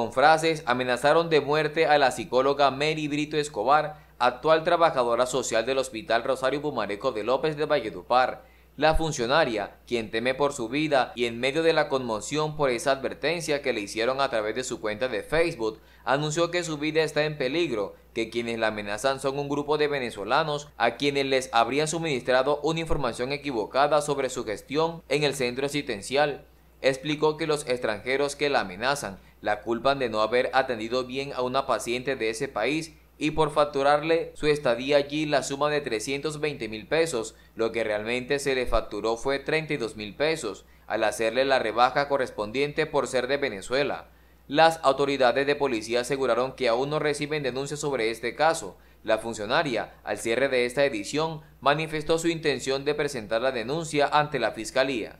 Con frases amenazaron de muerte a la psicóloga Mary Brito Escobar, actual trabajadora social del Hospital Rosario Pumareco de López de Valledupar. La funcionaria, quien teme por su vida y en medio de la conmoción por esa advertencia que le hicieron a través de su cuenta de Facebook, anunció que su vida está en peligro, que quienes la amenazan son un grupo de venezolanos a quienes les habrían suministrado una información equivocada sobre su gestión en el centro asistencial. Explicó que los extranjeros que la amenazan la culpan de no haber atendido bien a una paciente de ese país y por facturarle su estadía allí la suma de 320 mil pesos, lo que realmente se le facturó fue 32 mil pesos, al hacerle la rebaja correspondiente por ser de Venezuela. Las autoridades de policía aseguraron que aún no reciben denuncias sobre este caso. La funcionaria, al cierre de esta edición, manifestó su intención de presentar la denuncia ante la Fiscalía.